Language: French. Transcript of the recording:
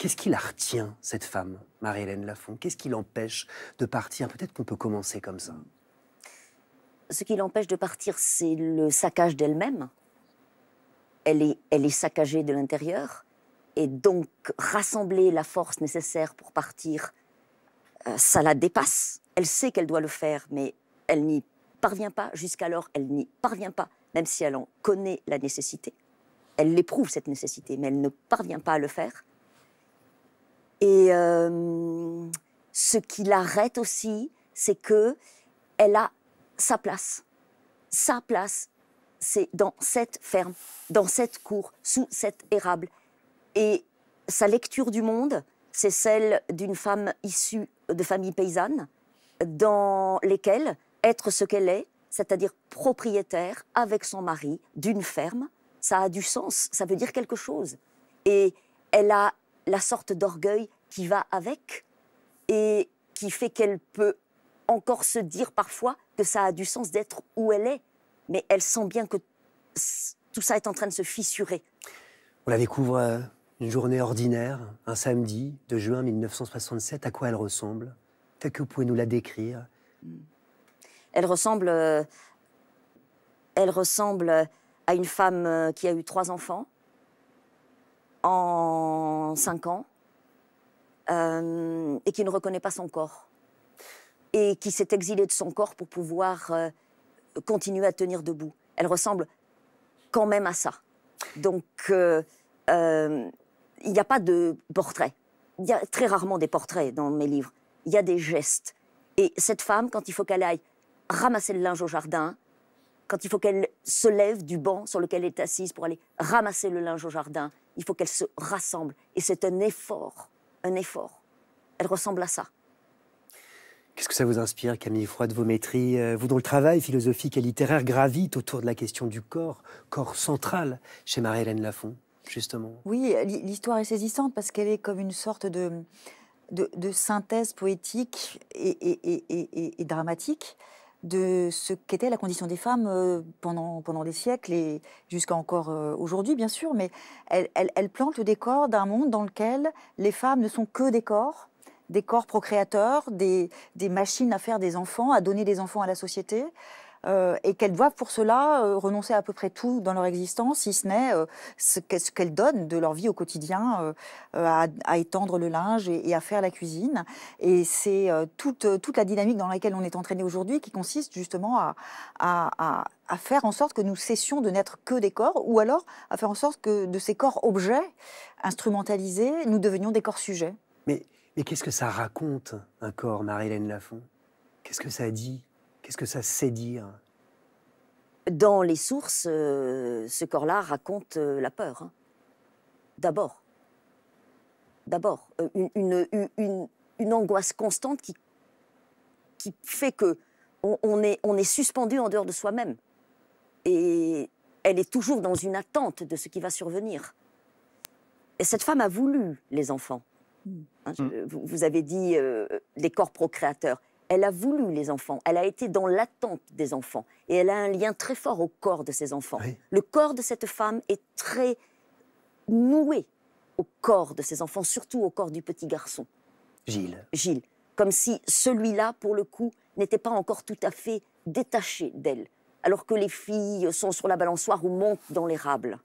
Qu'est-ce qui la retient, cette femme, Marie-Hélène Lafont Qu'est-ce qui l'empêche de partir Peut-être qu'on peut commencer comme ça. Ce qui l'empêche de partir, c'est le saccage d'elle-même. Elle est, elle est saccagée de l'intérieur. Et donc, rassembler la force nécessaire pour partir, euh, ça la dépasse. Elle sait qu'elle doit le faire, mais elle n'y parvient pas. Jusqu'alors, elle n'y parvient pas, même si elle en connaît la nécessité. Elle l'éprouve, cette nécessité, mais elle ne parvient pas à le faire. Et euh, ce qui l'arrête aussi, c'est que elle a sa place. Sa place, c'est dans cette ferme, dans cette cour, sous cette érable. Et sa lecture du monde, c'est celle d'une femme issue de famille paysanne dans lesquelles être ce qu'elle est, c'est-à-dire propriétaire avec son mari d'une ferme, ça a du sens, ça veut dire quelque chose. Et elle a la sorte d'orgueil qui va avec et qui fait qu'elle peut encore se dire parfois que ça a du sens d'être où elle est, mais elle sent bien que tout ça est en train de se fissurer. On la découvre euh, une journée ordinaire, un samedi de juin 1967. À quoi elle ressemble Peut-être que vous pouvez nous la décrire. Hmm. Elle ressemble, euh, elle ressemble à une femme euh, qui a eu trois enfants en Cinq ans euh, et qui ne reconnaît pas son corps et qui s'est exilée de son corps pour pouvoir euh, continuer à tenir debout. Elle ressemble quand même à ça. Donc, euh, il n'y a pas de portrait. Il y a très rarement des portraits dans mes livres. Il y a des gestes. Et cette femme, quand il faut qu'elle aille ramasser le linge au jardin, quand il faut qu'elle se lève du banc sur lequel elle est assise pour aller ramasser le linge au jardin, il faut qu'elle se rassemble Et c'est un effort, un effort. Elle ressemble à ça. Qu'est-ce que ça vous inspire, Camille Froid, vos maîtrises euh, Vous, dont le travail philosophique et littéraire gravite autour de la question du corps, corps central chez Marie-Hélène Lafont, justement. Oui, l'histoire est saisissante parce qu'elle est comme une sorte de, synthèse poétique et, et, et, et dramatique de ce qu'était la condition des femmes euh, pendant, pendant des siècles et jusqu'à encore euh, aujourd'hui, bien sûr, mais elle, elle, plante le décor d'un monde dans lequel les femmes ne sont que des corps, des corps procréateurs, des, des machines à faire des enfants, à donner des enfants à la société. Euh, et qu'elles doivent pour cela euh, renoncer à, peu près tout dans leur existence, si ce n'est euh, ce qu'elles donnent de leur vie au quotidien à, étendre le linge et, à faire la cuisine. Et c'est toute, la dynamique dans laquelle on est entraîné aujourd'hui qui consiste justement à, faire en sorte que nous cessions de n'être que des corps, ou alors à faire en sorte que de ces corps objets instrumentalisés, nous devenions des corps sujets. Mais, mais qu'est-ce que ça raconte, un corps, Marie-Hélène Lafont Qu'est-ce que ça dit Qu'est-ce que ça sait dire Dans les sources, euh, ce corps-là raconte euh, la peur. Hein. D'abord. D'abord. Euh, une, une, angoisse constante qui, qui fait que on, est, on est suspendu en dehors de soi-même. Et elle est toujours dans une attente de ce qui va survenir. Et cette femme a voulu les enfants. Hmm. Hein, hmm. vous, avez dit les corps procréateurs. Elle a voulu les enfants, elle a été dans l'attente des enfants et elle a un lien très fort au corps de ses enfants. Le corps de cette femme est très noué au corps de ses enfants, surtout au corps du petit garçon. Gilles. Gilles. Comme si celui-là, pour le coup, n'était pas encore tout à fait détaché d'elle, alors que les filles sont sur la balançoire ou montent dans l'érable.